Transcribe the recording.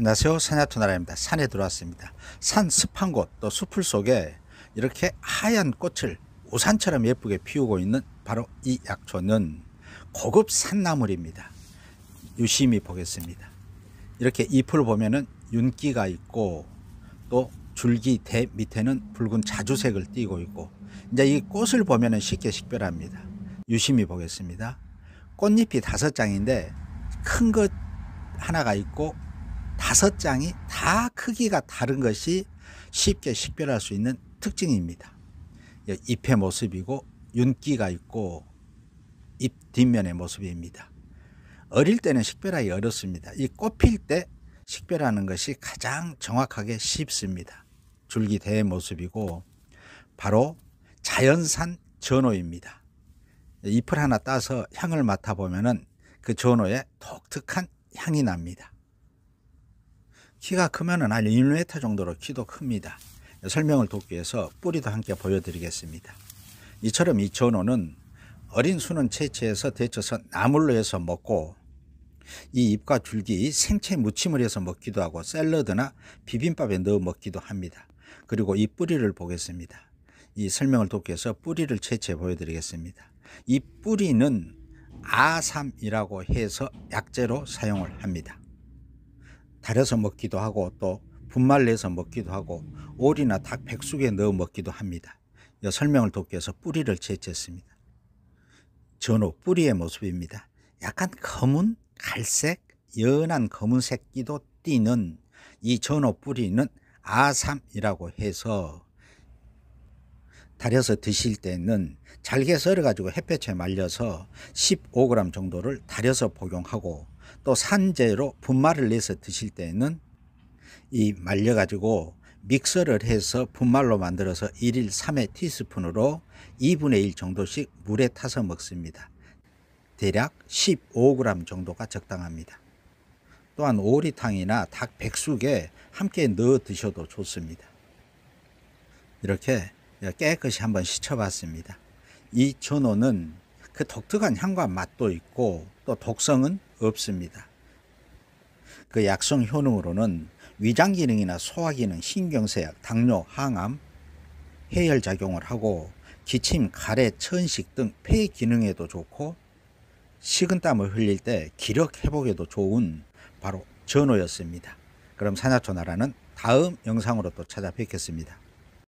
안녕하세요. 산야토나라입니다. 산에 들어왔습니다. 산 습한 곳, 또 수풀 속에 이렇게 하얀 꽃을 우산처럼 예쁘게 피우고 있는 바로 이 약초는 고급 산나물입니다. 유심히 보겠습니다. 이렇게 잎을 보면은 윤기가 있고 또 줄기 대 밑에는 붉은 자주색을 띠고 있고 이제 이 꽃을 보면은 쉽게 식별합니다. 유심히 보겠습니다. 꽃잎이 다섯 장인데 큰 것 하나가 있고 다섯 장이 다 크기가 다른 것이 쉽게 식별할 수 있는 특징입니다. 예, 잎의 모습이고 윤기가 있고 잎 뒷면의 모습입니다. 어릴 때는 식별하기 어렵습니다. 이 꽃필 때 식별하는 것이 가장 정확하게 쉽습니다. 줄기 대의 모습이고 바로 자연산 전호입니다. 잎을 하나 따서 향을 맡아보면 그 전호의 독특한 향이 납니다. 키가 크면 은한 1m 정도로 키도 큽니다. 설명을 돕기 위해서 뿌리도 함께 보여드리겠습니다. 이처럼 이 전어는 어린 수는 채취해서 데쳐서 나물로 해서 먹고 이 잎과 줄기 생채 무침을 해서 먹기도 하고 샐러드나 비빔밥에 넣어 먹기도 합니다. 그리고 이 뿌리를 보겠습니다. 이 설명을 돕기 위해서 뿌리를 채취해 보여드리겠습니다. 이 뿌리는 아삼이라고 해서 약재로 사용을 합니다. 가여서 먹기도 하고 또 분말 내서 먹기도 하고 오리나 닭 백숙에 넣어 먹기도 합니다. 설명을 돕기 위해서 뿌리를 채취습니다 전후 뿌리의 모습입니다. 약간 검은 갈색 연한 검은색기도 띠는 이 전후 뿌리는 아삼이라고 해서 달여서 드실 때는 잘게 썰어가지고 햇볕에 말려서 15g 정도를 달여서 복용하고 또 산재로 분말을 내서 드실 때는 이 말려가지고 믹서를 해서 분말로 만들어서 1일 3회 티스푼으로 2분의 1 정도씩 물에 타서 먹습니다. 대략 15g 정도가 적당합니다. 또한 오리탕이나 닭 백숙에 함께 넣어 드셔도 좋습니다. 이렇게 깨끗이 한번 시쳐봤습니다. 이 전어는 그 독특한 향과 맛도 있고 또 독성은 없습니다. 그 약성 효능으로는 위장 기능이나 소화 기능, 신경쇠약, 당뇨, 항암, 해열 작용을 하고 기침, 가래, 천식 등 폐 기능에도 좋고 식은땀을 흘릴 때 기력 회복에도 좋은 바로 전호였습니다. 그럼 산화초나라는 다음 영상으로 또 찾아뵙겠습니다.